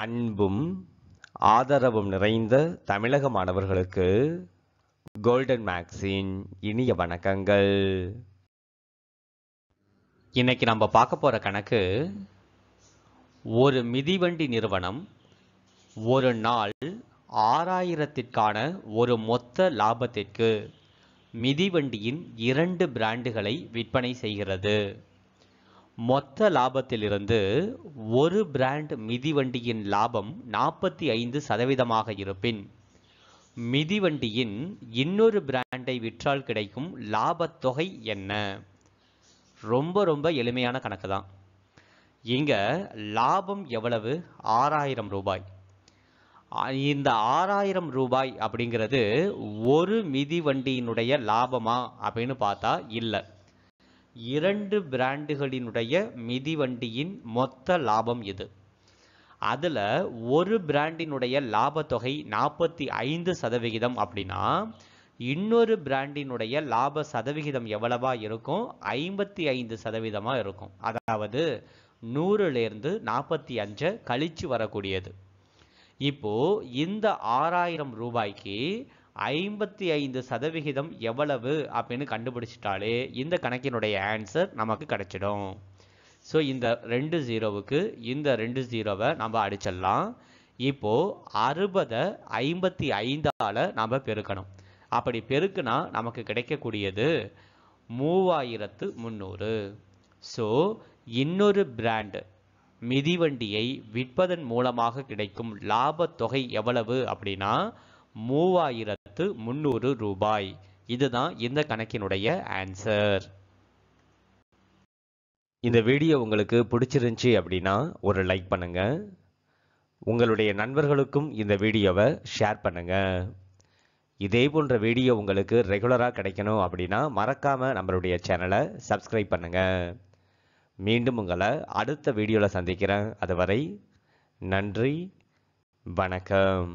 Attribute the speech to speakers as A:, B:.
A: அன்பும் ஆதரவும் நிறைந்த தமிழக மாணவர்களுக்கு கோல்டன் மேக்ஸின் இனிய வணக்கங்கள் இன்னைக்கு நம்ம பார்க்க போகிற கணக்கு ஒரு மிதிவண்டி நிறுவனம் ஒரு நாள் ஆறாயிரத்திற்கான ஒரு மொத்த லாபத்திற்கு மிதிவண்டியின் இரண்டு பிராண்டுகளை விற்பனை செய்கிறது மொத்த லாபத்திலிருந்து ஒரு பிராண்ட் மிதிவண்டியின் லாபம் நாற்பத்தி ஐந்து சதவீதமாக இருப்பின் மிதிவண்டியின் இன்னொரு பிராண்டை விற்றால் கிடைக்கும் லாபத்தொகை என்ன ரொம்ப ரொம்ப எளிமையான கணக்கு தான் இங்கே லாபம் எவ்வளவு ஆறாயிரம் ரூபாய் இந்த ஆறாயிரம் ரூபாய் அப்படிங்கிறது ஒரு மிதிவண்டியினுடைய லாபமா அப்படின்னு பார்த்தா இல்லை இரண்டு பிராண்டுகளினுடைய மிதிவண்டியின் மொத்த லாபம் இது அதில் ஒரு பிராண்டினுடைய லாபத்தொகை நாற்பத்தி ஐந்து சதவிகிதம் அப்படின்னா இன்னொரு பிராண்டினுடைய லாப சதவிகிதம் எவ்வளவா இருக்கும் ஐம்பத்தி ஐந்து சதவீதமாக இருக்கும் அதாவது நூறுலேருந்து நாற்பத்தி அஞ்சை கழிச்சு வரக்கூடியது இப்போது இந்த ஆறாயிரம் ரூபாய்க்கு ஐம்பத்தி ஐந்து சதவிகிதம் எவ்வளவு அப்படின்னு கண்டுபிடிச்சிட்டாலே இந்த கணக்கினுடைய ஆன்சர் நமக்கு கிடைச்சிடும் ஸோ இந்த ரெண்டு ஜீரோவுக்கு இந்த ரெண்டு ஜீரோவை நம்ம அடிச்சிடலாம் இப்போது அறுபதை ஐம்பத்தி ஐந்தால் நம்ம பெருக்கணும் அப்படி பெருக்குனா நமக்கு கிடைக்கக்கூடியது மூவாயிரத்து முந்நூறு ஸோ இன்னொரு பிராண்டு மிதிவண்டியை விற்பதன் மூலமாக கிடைக்கும் லாபத் தொகை எவ்வளவு அப்படின்னா மூவாயிரத்து பத்து முந்நூறு ரூபாய் இதுதான் இந்த கணக்கினுடைய ஆன்சர் இந்த வீடியோ உங்களுக்கு பிடிச்சிருந்துச்சி அப்படின்னா ஒரு லைக் பண்ணுங்க உங்களுடைய நண்பர்களுக்கும் இந்த வீடியோவை ஷேர் பண்ணுங்க இதே போன்ற வீடியோ உங்களுக்கு ரெகுலராக கிடைக்கணும் அப்படின்னா மறக்காமல் நம்மளுடைய சேனலை சப்ஸ்கிரைப் பண்ணுங்கள் மீண்டும் உங்களை அடுத்த வீடியோவில் சந்திக்கிறேன் அதுவரை நன்றி வணக்கம்